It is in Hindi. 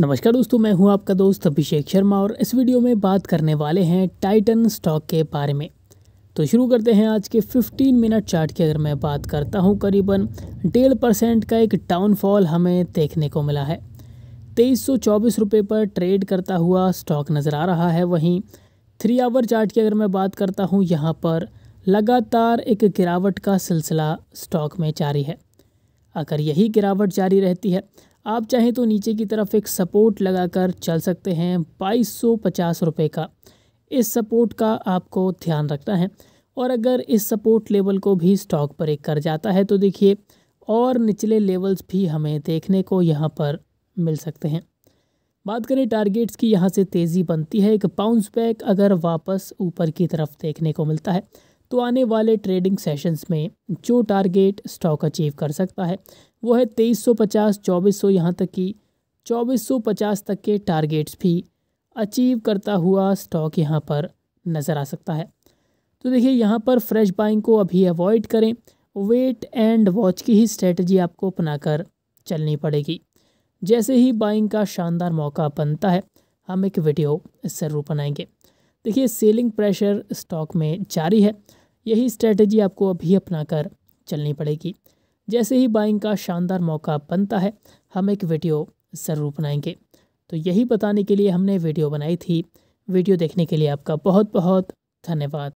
नमस्कार दोस्तों मैं हूं आपका दोस्त अभिषेक शर्मा और इस वीडियो में बात करने वाले हैं टाइटन स्टॉक के बारे में तो शुरू करते हैं आज के 15 मिनट चार्ट की अगर मैं बात करता हूं करीबन डेढ़ परसेंट का एक डाउनफॉल हमें देखने को मिला है तेईस सौ पर ट्रेड करता हुआ स्टॉक नज़र आ रहा है वहीं थ्री आवर चार्ट की अगर मैं बात करता हूँ यहाँ पर लगातार एक गिरावट का सिलसिला स्टॉक में जारी है अगर यही गिरावट जारी रहती है आप चाहें तो नीचे की तरफ एक सपोर्ट लगाकर चल सकते हैं बाईस सौ पचास रुपये का इस सपोर्ट का आपको ध्यान रखना है और अगर इस सपोर्ट लेवल को भी स्टॉक ब्रेक कर जाता है तो देखिए और निचले लेवल्स भी हमें देखने को यहाँ पर मिल सकते हैं बात करें टारगेट्स की यहाँ से तेज़ी बनती है एक बाउंस बैक अगर वापस ऊपर की तरफ देखने को मिलता है तो आने वाले ट्रेडिंग सेशंस में जो टारगेट स्टॉक अचीव कर सकता है वो है 2350 2400 यहाँ तक कि 2450 तक के टारगेट्स भी अचीव करता हुआ स्टॉक यहाँ पर नज़र आ सकता है तो देखिए यहाँ पर फ्रेश बाइंग को अभी अवॉइड करें वेट एंड वॉच की ही स्ट्रेटजी आपको अपनाकर चलनी पड़ेगी जैसे ही बाइंग का शानदार मौका बनता है हम एक वीडियो ज़रूर बनाएंगे देखिए सेलिंग प्रेशर स्टॉक में जारी है यही स्ट्रेटजी आपको अभी अपना कर चलनी पड़ेगी जैसे ही बाइंग का शानदार मौका बनता है हम एक वीडियो ज़रूर बनाएंगे तो यही बताने के लिए हमने वीडियो बनाई थी वीडियो देखने के लिए आपका बहुत बहुत धन्यवाद